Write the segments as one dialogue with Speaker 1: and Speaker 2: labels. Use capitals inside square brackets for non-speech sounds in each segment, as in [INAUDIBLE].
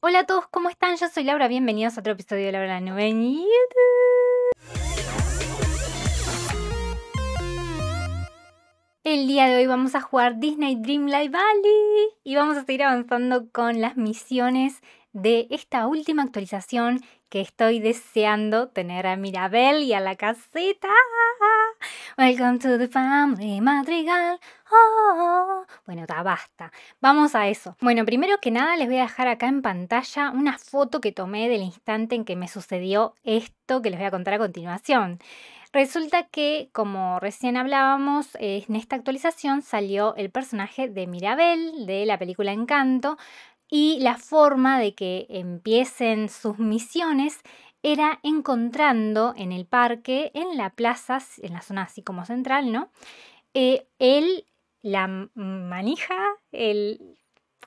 Speaker 1: Hola a todos, ¿cómo están? Yo soy Laura, bienvenidos a otro episodio de Laura la Nube en YouTube. El día de hoy vamos a jugar Disney Dreamlight Valley y vamos a seguir avanzando con las misiones de esta última actualización que estoy deseando tener a Mirabel y a la caseta. Welcome to the family madrigal. Oh, bueno, basta. Vamos a eso. Bueno, primero que nada les voy a dejar acá en pantalla una foto que tomé del instante en que me sucedió esto que les voy a contar a continuación. Resulta que, como recién hablábamos, eh, en esta actualización salió el personaje de Mirabel de la película Encanto y la forma de que empiecen sus misiones era encontrando en el parque, en la plaza, en la zona así como central, ¿no? Eh, él, la manija, el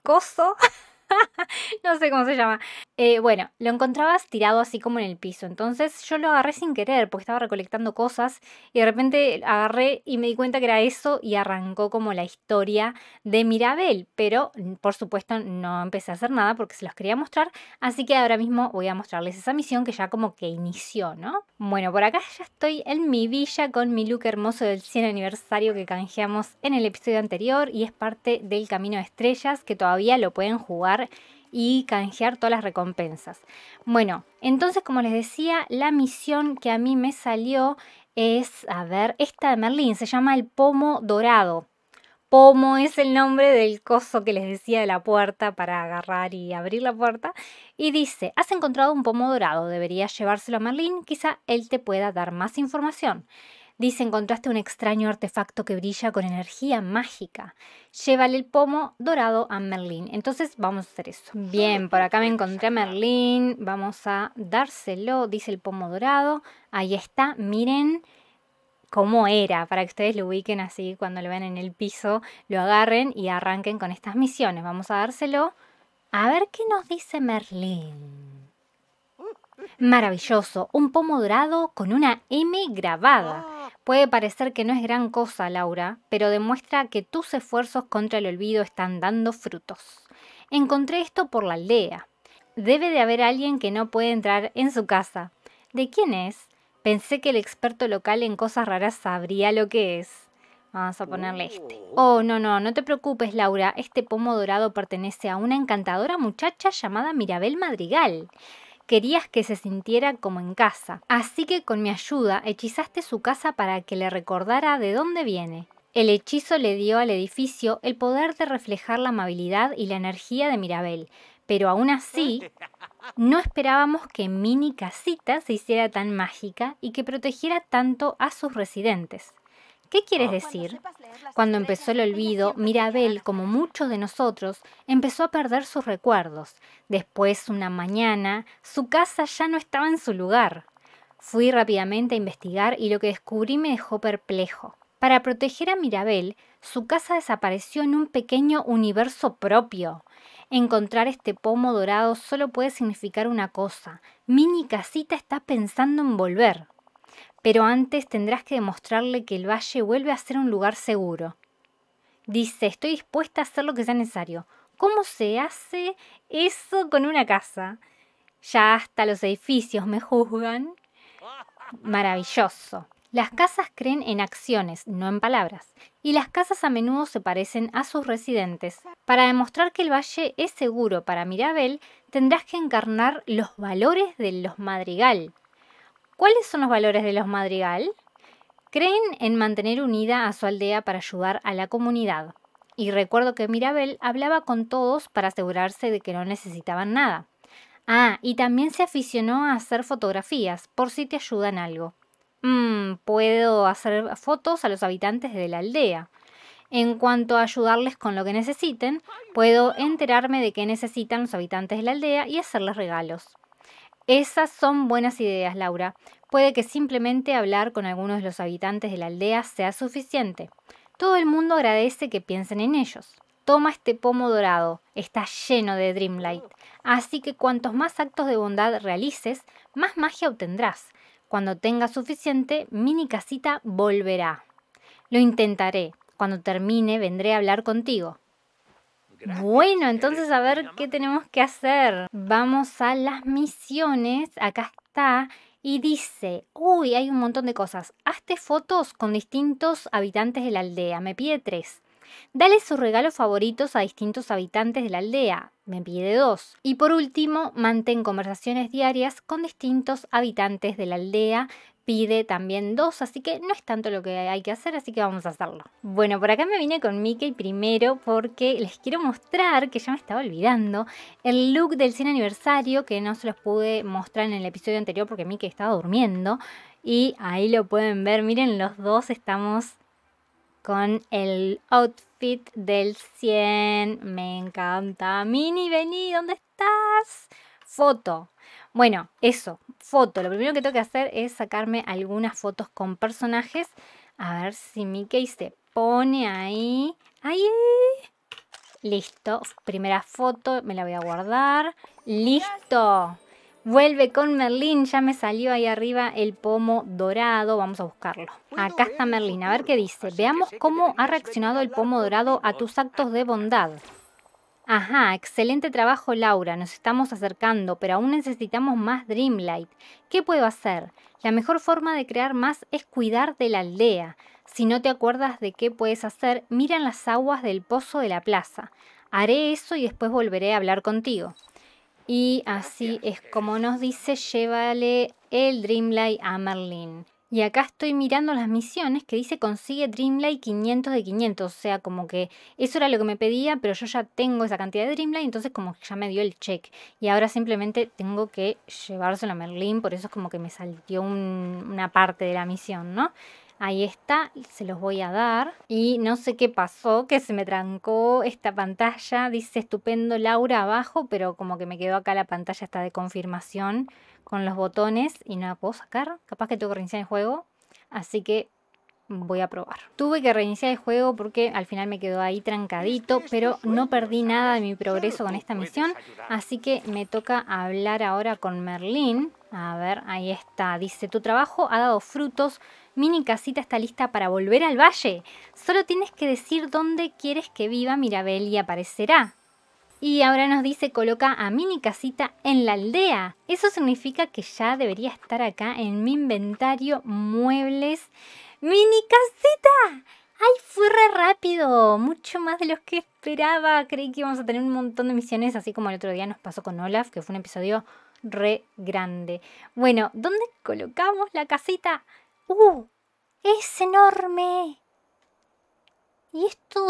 Speaker 1: coso [LAUGHS] [LAUGHS] no sé cómo se llama. Eh, bueno, lo encontrabas tirado así como en el piso. Entonces yo lo agarré sin querer porque estaba recolectando cosas y de repente agarré y me di cuenta que era eso y arrancó como la historia de Mirabel. Pero mm, por supuesto no empecé a hacer nada porque se los quería mostrar. Así que ahora mismo voy a mostrarles esa misión que ya como que inició, ¿no? Bueno, por acá ya estoy en mi villa con mi look hermoso del 100 aniversario que canjeamos en el episodio anterior y es parte del Camino de Estrellas que todavía lo pueden jugar y canjear todas las recompensas. Bueno, entonces como les decía, la misión que a mí me salió es, a ver, esta de Merlín, se llama el pomo dorado. Pomo es el nombre del coso que les decía de la puerta para agarrar y abrir la puerta. Y dice, has encontrado un pomo dorado, deberías llevárselo a Merlín, quizá él te pueda dar más información. Dice, encontraste un extraño artefacto que brilla con energía mágica. Llévale el pomo dorado a Merlín. Entonces vamos a hacer eso. Bien, por acá me encontré a Merlín. Vamos a dárselo, dice el pomo dorado. Ahí está, miren cómo era, para que ustedes lo ubiquen así cuando lo vean en el piso, lo agarren y arranquen con estas misiones. Vamos a dárselo. A ver qué nos dice Merlín. Maravilloso, un pomo dorado con una M grabada. Ah. Puede parecer que no es gran cosa, Laura, pero demuestra que tus esfuerzos contra el olvido están dando frutos. Encontré esto por la aldea. Debe de haber alguien que no puede entrar en su casa. ¿De quién es? Pensé que el experto local en cosas raras sabría lo que es. Vamos a ponerle este. Oh, oh no, no, no te preocupes, Laura. Este pomo dorado pertenece a una encantadora muchacha llamada Mirabel Madrigal querías que se sintiera como en casa. Así que con mi ayuda hechizaste su casa para que le recordara de dónde viene. El hechizo le dio al edificio el poder de reflejar la amabilidad y la energía de Mirabel, pero aún así no esperábamos que Mini Casita se hiciera tan mágica y que protegiera tanto a sus residentes. ¿Qué quieres decir? Cuando empezó el olvido, Mirabel, como muchos de nosotros, empezó a perder sus recuerdos. Después, una mañana, su casa ya no estaba en su lugar. Fui rápidamente a investigar y lo que descubrí me dejó perplejo. Para proteger a Mirabel, su casa desapareció en un pequeño universo propio. Encontrar este pomo dorado solo puede significar una cosa. Mini casita está pensando en volver pero antes tendrás que demostrarle que el valle vuelve a ser un lugar seguro. Dice, estoy dispuesta a hacer lo que sea necesario. ¿Cómo se hace eso con una casa? Ya hasta los edificios me juzgan. Maravilloso. Las casas creen en acciones, no en palabras, y las casas a menudo se parecen a sus residentes. Para demostrar que el valle es seguro para Mirabel, tendrás que encarnar los valores de los madrigal, ¿Cuáles son los valores de los Madrigal? Creen en mantener unida a su aldea para ayudar a la comunidad. Y recuerdo que Mirabel hablaba con todos para asegurarse de que no necesitaban nada. Ah, y también se aficionó a hacer fotografías, por si te ayudan algo. Mmm, puedo hacer fotos a los habitantes de la aldea. En cuanto a ayudarles con lo que necesiten, puedo enterarme de qué necesitan los habitantes de la aldea y hacerles regalos. Esas son buenas ideas, Laura. Puede que simplemente hablar con algunos de los habitantes de la aldea sea suficiente. Todo el mundo agradece que piensen en ellos. Toma este pomo dorado, está lleno de Dreamlight. Así que cuantos más actos de bondad realices, más magia obtendrás. Cuando tengas suficiente, mini casita volverá. Lo intentaré. Cuando termine, vendré a hablar contigo. Bueno, entonces a ver qué tenemos que hacer. Vamos a las misiones. Acá está. Y dice, uy, hay un montón de cosas. Hazte fotos con distintos habitantes de la aldea. Me pide tres. Dale sus regalos favoritos a distintos habitantes de la aldea. Me pide dos. Y por último, mantén conversaciones diarias con distintos habitantes de la aldea pide también dos, así que no es tanto lo que hay que hacer, así que vamos a hacerlo. Bueno, por acá me vine con Mickey primero porque les quiero mostrar, que ya me estaba olvidando, el look del 100 aniversario que no se los pude mostrar en el episodio anterior porque Mickey estaba durmiendo. Y ahí lo pueden ver, miren, los dos estamos con el outfit del 100. Me encanta. Mini, vení, ¿dónde estás? Foto. Bueno, eso, foto. Lo primero que tengo que hacer es sacarme algunas fotos con personajes. A ver si Mickey se pone ahí. ¡Ahí! Listo. Primera foto, me la voy a guardar. ¡Listo! Vuelve con Merlín, ya me salió ahí arriba el pomo dorado, vamos a buscarlo. Acá está Merlín, a ver qué dice. Veamos cómo ha reaccionado el pomo dorado a tus actos de bondad. Ajá, excelente trabajo Laura, nos estamos acercando, pero aún necesitamos más Dreamlight. ¿Qué puedo hacer? La mejor forma de crear más es cuidar de la aldea. Si no te acuerdas de qué puedes hacer, mira las aguas del pozo de la plaza. Haré eso y después volveré a hablar contigo. Y así es como nos dice, llévale el Dreamlight a Merlin. Y acá estoy mirando las misiones que dice consigue Dreamlight 500 de 500. O sea, como que eso era lo que me pedía, pero yo ya tengo esa cantidad de Dreamlight, entonces como que ya me dio el check. Y ahora simplemente tengo que llevárselo a Merlín, por eso es como que me salió una parte de la misión, ¿no? Ahí está, se los voy a dar. Y no sé qué pasó, que se me trancó esta pantalla. Dice estupendo Laura abajo, pero como que me quedó acá la pantalla está de confirmación con los botones y no la puedo sacar. Capaz que tuve que reiniciar el juego. Así que voy a probar. Tuve que reiniciar el juego porque al final me quedó ahí trancadito, este pero no perdí nada de mi progreso con esta misión, así que me toca hablar ahora con Merlín. A ver, ahí está. Dice, tu trabajo ha dado frutos, mini casita está lista para volver al valle. Solo tienes que decir dónde quieres que viva Mirabel y aparecerá. Y ahora nos dice coloca a mini casita en la aldea. Eso significa que ya debería estar acá en mi inventario muebles. ¡Mini casita! ¡Ay, fue re rápido! Mucho más de lo que esperaba. Creí que íbamos a tener un montón de misiones, así como el otro día nos pasó con Olaf, que fue un episodio re grande. Bueno, ¿dónde colocamos la casita? ¡Uh! ¡Es enorme! ¿Y esto?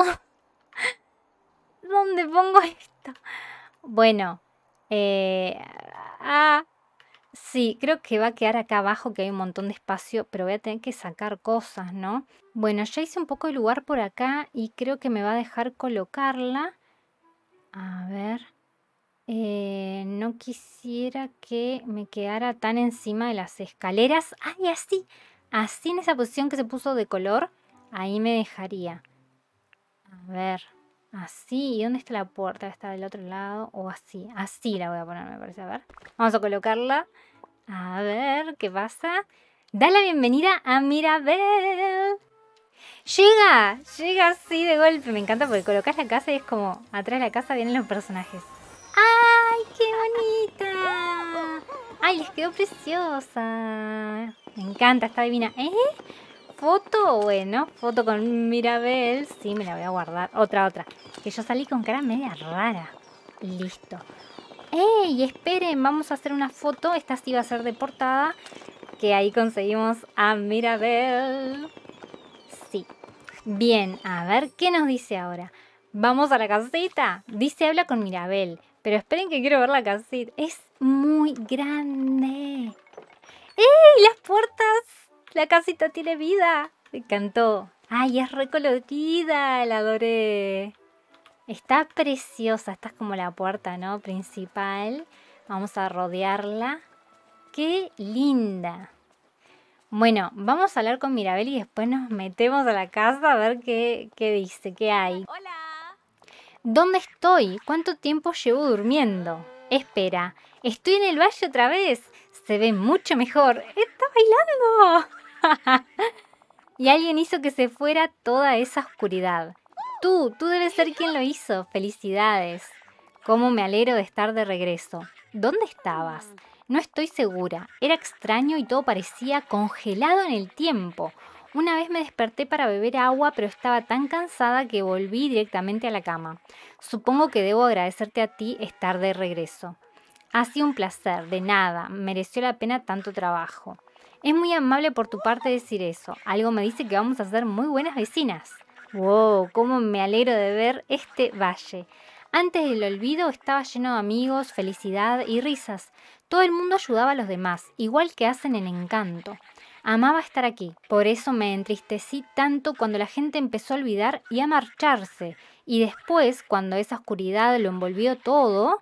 Speaker 1: [LAUGHS] ¿Dónde pongo esto? Bueno, eh, ah, sí, creo que va a quedar acá abajo que hay un montón de espacio, pero voy a tener que sacar cosas, ¿no? Bueno, ya hice un poco de lugar por acá y creo que me va a dejar colocarla. A ver, eh, no quisiera que me quedara tan encima de las escaleras. ¡Ay, así! así en esa posición que se puso de color, ahí me dejaría. A ver, así. dónde está la puerta? Está del otro lado. O así. Así la voy a poner, me parece. A ver. Vamos a colocarla. A ver, ¿qué pasa? Da la bienvenida a Mirabel. Llega, llega así de golpe. Me encanta porque colocas la casa y es como atrás de la casa vienen los personajes. ¡Ay, qué bonita! ¡Ay, les quedó preciosa! Me encanta, está divina. ¿Eh? ¿Foto? Bueno, foto con Mirabel. Sí, me la voy a guardar. Otra, otra. Que yo salí con cara media rara. Listo. ¡Ey! Esperen, vamos a hacer una foto. Esta sí va a ser de portada. Que ahí conseguimos a Mirabel. Sí. Bien, a ver qué nos dice ahora. Vamos a la casita. Dice habla con Mirabel. Pero esperen que quiero ver la casita. Es muy grande. ¡Eh! ¡Las puertas! La casita tiene vida. Me encantó. ¡Ay, es recolorida! La adoré. Está preciosa. Esta es como la puerta, ¿no? Principal. Vamos a rodearla. ¡Qué linda! Bueno, vamos a hablar con Mirabel y después nos metemos a la casa a ver qué, qué dice, qué hay. Hola. ¿Dónde estoy? ¿Cuánto tiempo llevo durmiendo? Espera, estoy en el valle otra vez. Se ve mucho mejor. ¡Está bailando! [LAUGHS] y alguien hizo que se fuera toda esa oscuridad. Tú, tú debes ser quien lo hizo. Felicidades. Cómo me alegro de estar de regreso. ¿Dónde estabas? No estoy segura. Era extraño y todo parecía congelado en el tiempo. Una vez me desperté para beber agua, pero estaba tan cansada que volví directamente a la cama. Supongo que debo agradecerte a ti estar de regreso. Ha sido un placer, de nada, mereció la pena tanto trabajo. Es muy amable por tu parte decir eso. Algo me dice que vamos a ser muy buenas vecinas. Wow, cómo me alegro de ver este valle. Antes del olvido estaba lleno de amigos, felicidad y risas. Todo el mundo ayudaba a los demás, igual que hacen en encanto. Amaba estar aquí, por eso me entristecí tanto cuando la gente empezó a olvidar y a marcharse, y después, cuando esa oscuridad lo envolvió todo,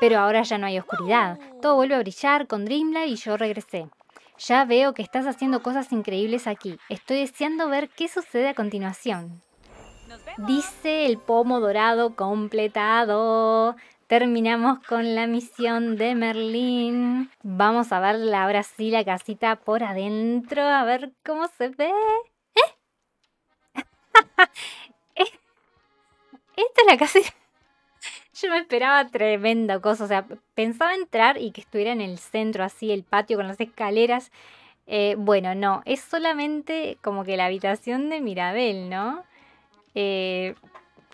Speaker 1: pero ahora ya no hay oscuridad, todo vuelve a brillar con Dreamlight y yo regresé. Ya veo que estás haciendo cosas increíbles aquí, estoy deseando ver qué sucede a continuación. Dice el pomo dorado completado terminamos con la misión de Merlín. Vamos a ver ahora sí la casita por adentro, a ver cómo se ve. ¿Eh? [LAUGHS] ¿Eh? Esta es la casita. [LAUGHS] Yo me esperaba tremendo cosa, o sea, pensaba entrar y que estuviera en el centro, así, el patio con las escaleras. Eh, bueno, no, es solamente como que la habitación de Mirabel, ¿no? Eh,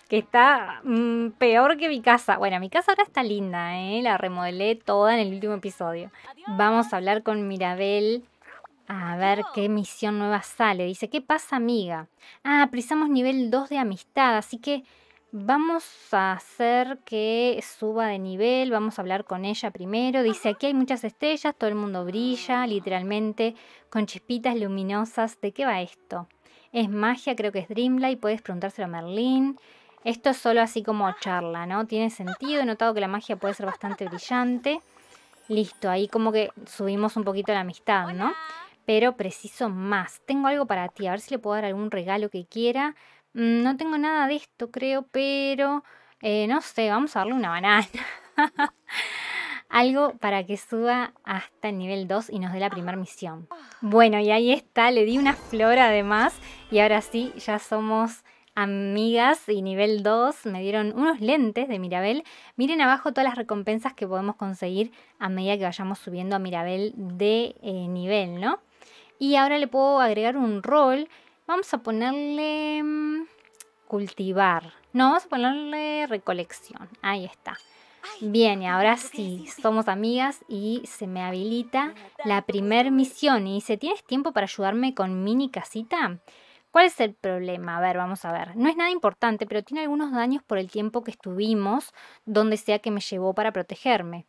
Speaker 1: que está mm, peor que mi casa. Bueno, mi casa ahora está linda, ¿eh? la remodelé toda en el último episodio. Vamos a hablar con Mirabel. A ver qué misión nueva sale. Dice, ¿qué pasa, amiga? Ah, precisamos nivel 2 de amistad, así que vamos a hacer que suba de nivel, vamos a hablar con ella primero. Dice, aquí hay muchas estrellas, todo el mundo brilla, literalmente, con chispitas luminosas. ¿De qué va esto? Es magia, creo que es Dreamlight, puedes preguntárselo a Merlín. Esto es solo así como charla, ¿no? Tiene sentido, he notado que la magia puede ser bastante brillante. Listo, ahí como que subimos un poquito la amistad, ¿no? Pero preciso más. Tengo algo para ti, a ver si le puedo dar algún regalo que quiera. Mm, no tengo nada de esto, creo, pero eh, no sé, vamos a darle una banana. [LAUGHS] algo para que suba hasta el nivel 2 y nos dé la primera misión. Bueno, y ahí está, le di una flor además y ahora sí, ya somos amigas y nivel 2 me dieron unos lentes de Mirabel. Miren abajo todas las recompensas que podemos conseguir a medida que vayamos subiendo a Mirabel de eh, nivel, ¿no? Y ahora le puedo agregar un rol. Vamos a ponerle mm, cultivar. No, vamos a ponerle recolección. Ahí está. Bien, y ahora sí, somos amigas y se me habilita la primer misión. Y dice, ¿tienes tiempo para ayudarme con mini casita? ¿Cuál es el problema? A ver, vamos a ver. No es nada importante, pero tiene algunos daños por el tiempo que estuvimos, donde sea que me llevó para protegerme.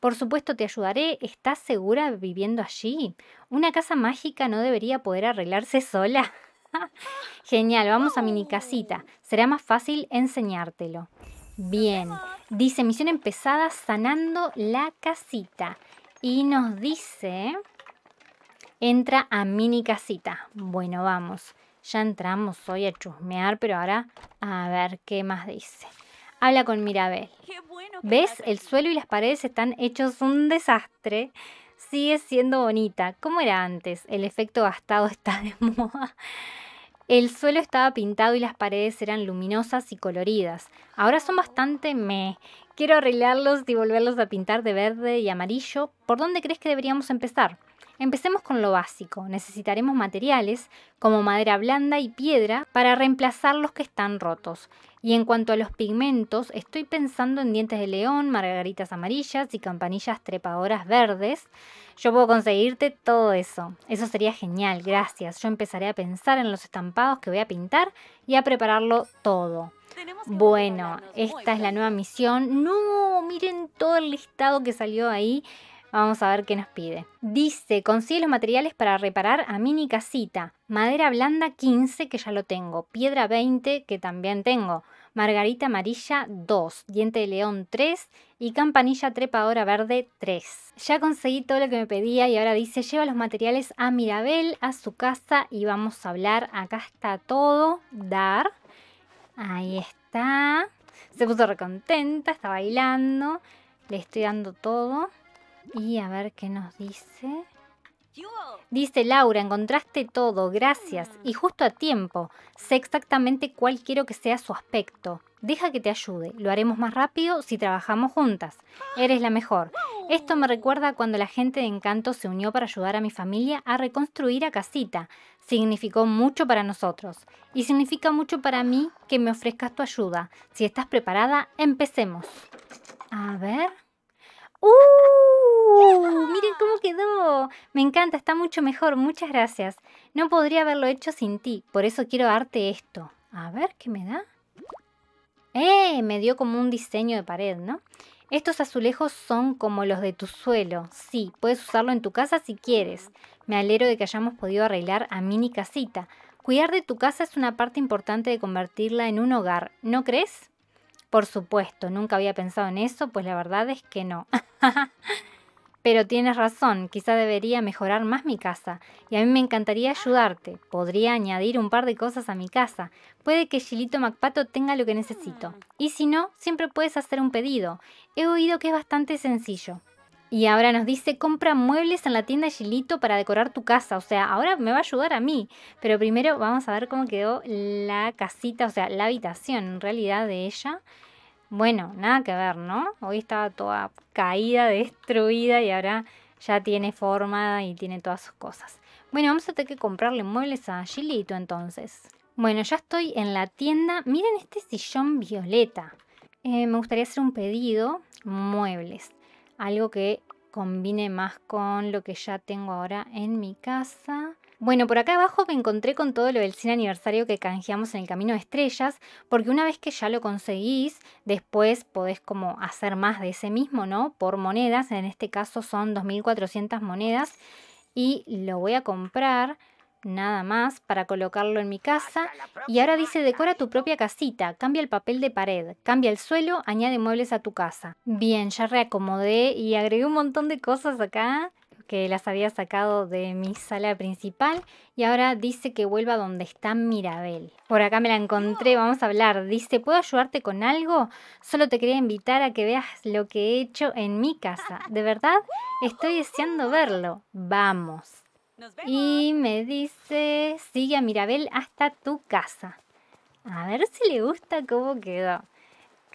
Speaker 1: Por supuesto te ayudaré. ¿Estás segura viviendo allí? Una casa mágica no debería poder arreglarse sola. [LAUGHS] Genial, vamos a mini casita. Será más fácil enseñártelo. Bien, dice misión empezada sanando la casita. Y nos dice, entra a mini casita. Bueno, vamos. Ya entramos hoy a chusmear, pero ahora a ver qué más dice. Habla con Mirabel. ¿Ves? El suelo y las paredes están hechos un desastre. Sigue siendo bonita. ¿Cómo era antes? El efecto gastado [LAUGHS] está de moda. El suelo estaba pintado y las paredes eran luminosas y coloridas. Ahora son bastante me. Quiero arreglarlos y volverlos a pintar de verde y amarillo. ¿Por dónde crees que deberíamos empezar? Empecemos con lo básico. Necesitaremos materiales como madera blanda y piedra para reemplazar los que están rotos. Y en cuanto a los pigmentos, estoy pensando en dientes de león, margaritas amarillas y campanillas trepadoras verdes. Yo puedo conseguirte todo eso. Eso sería genial, gracias. Yo empezaré a pensar en los estampados que voy a pintar y a prepararlo todo. Bueno, esta es la nueva misión. No, miren todo el listado que salió ahí. Vamos a ver qué nos pide. Dice, consigue los materiales para reparar a mini casita. Madera blanda 15, que ya lo tengo. Piedra 20, que también tengo. Margarita amarilla 2, diente de león 3 y campanilla trepadora verde 3. Ya conseguí todo lo que me pedía y ahora dice lleva los materiales a Mirabel, a su casa y vamos a hablar. Acá está todo, dar. Ahí está. Se puso recontenta, está bailando. Le estoy dando todo. Y a ver qué nos dice. Dice Laura, encontraste todo, gracias. Y justo a tiempo. Sé exactamente cuál quiero que sea su aspecto. Deja que te ayude. Lo haremos más rápido si trabajamos juntas. Eres la mejor. Esto me recuerda cuando la gente de Encanto se unió para ayudar a mi familia a reconstruir a casita. Significó mucho para nosotros. Y significa mucho para mí que me ofrezcas tu ayuda. Si estás preparada, empecemos. A ver. ¡Uh! [LAUGHS] Miren cómo quedó. Me encanta, está mucho mejor. Muchas gracias. No podría haberlo hecho sin ti, por eso quiero darte esto. A ver, ¿qué me da? ¡Eh! Me dio como un diseño de pared, ¿no? Estos azulejos son como los de tu suelo. Sí, puedes usarlo en tu casa si quieres. Me alegro de que hayamos podido arreglar a mini casita. Cuidar de tu casa es una parte importante de convertirla en un hogar, ¿no crees? Por supuesto, nunca había pensado en eso, pues la verdad es que no. [LAUGHS] [LAUGHS] Pero tienes razón, quizá debería mejorar más mi casa, y a mí me encantaría ayudarte. Podría añadir un par de cosas a mi casa. Puede que Gilito Macpato tenga lo que necesito. Y si no, siempre puedes hacer un pedido. He oído que es bastante sencillo. Y ahora nos dice, compra muebles en la tienda de Gilito para decorar tu casa. O sea, ahora me va a ayudar a mí. Pero primero vamos a ver cómo quedó la casita, o sea, la habitación en realidad de ella. Bueno, nada que ver, ¿no? Hoy estaba toda caída, destruida y ahora ya tiene forma y tiene todas sus cosas. Bueno, vamos a tener que comprarle muebles a Gilito entonces. Bueno, ya estoy en la tienda. Miren este sillón violeta. Eh, me gustaría hacer un pedido, muebles. Algo que combine más con lo que ya tengo ahora en mi casa. Bueno, por acá abajo me encontré con todo lo del cine aniversario que canjeamos en el Camino de Estrellas, porque una vez que ya lo conseguís, después podés como hacer más de ese mismo, ¿no? Por monedas, en este caso son 2.400 monedas, y lo voy a comprar nada más para colocarlo en mi casa. Y ahora dice, decora tu propia casita, cambia el papel de pared, cambia el suelo, añade muebles a tu casa. Bien, ya reacomodé y agregué un montón de cosas acá que las había sacado de mi sala principal y ahora dice que vuelva donde está Mirabel. Por acá me la encontré, vamos a hablar. Dice, ¿puedo ayudarte con algo? Solo te quería invitar a que veas lo que he hecho en mi casa. De verdad, estoy deseando verlo. Vamos. Y me dice, sigue a Mirabel hasta tu casa. A ver si le gusta cómo quedó.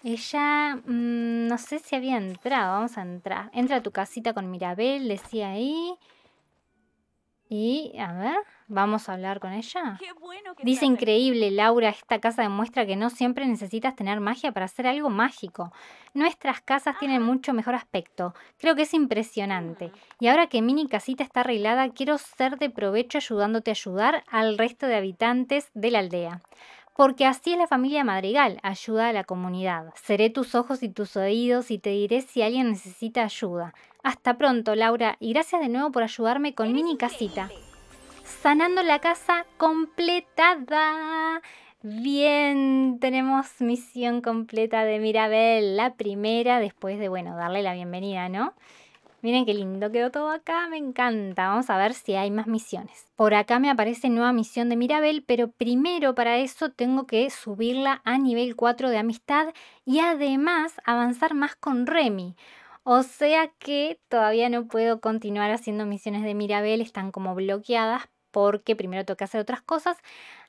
Speaker 1: Ella, mm, no sé si había entrado, vamos a entrar. Entra a tu casita con Mirabel, decía ahí. Y, a ver, vamos a hablar con ella. Dice increíble, Laura, esta casa demuestra que no siempre necesitas tener magia para hacer algo mágico. Nuestras casas tienen mucho mejor aspecto. Creo que es impresionante. Ah. Y ahora que mini casita está arreglada, quiero ser de provecho ayudándote a ayudar al resto de habitantes de la aldea porque así es la familia Madrigal, ayuda a la comunidad. Seré tus ojos y tus oídos y te diré si alguien necesita ayuda. Hasta pronto, Laura, y gracias de nuevo por ayudarme con mini casita. Sanando la casa completada. Bien, tenemos misión completa de Mirabel, la primera, después de, bueno, darle la bienvenida, ¿no? Miren qué lindo, quedó todo acá, me encanta. Vamos a ver si hay más misiones. Por acá me aparece nueva misión de Mirabel, pero primero para eso tengo que subirla a nivel 4 de amistad y además avanzar más con Remy. O sea que todavía no puedo continuar haciendo misiones de Mirabel, están como bloqueadas porque primero toca hacer otras cosas.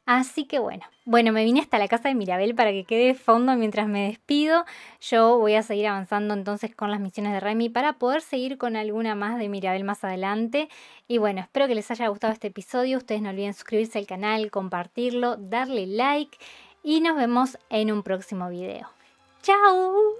Speaker 1: Así que bueno, bueno, me vine hasta la casa de Mirabel para que quede fondo mientras me despido. Yo voy a seguir avanzando entonces con las misiones de Remy para poder seguir con alguna más de Mirabel más adelante. Y bueno, espero que les haya gustado este episodio. Ustedes no olviden suscribirse al canal, compartirlo, darle like y nos vemos en un próximo video. ¡Chao!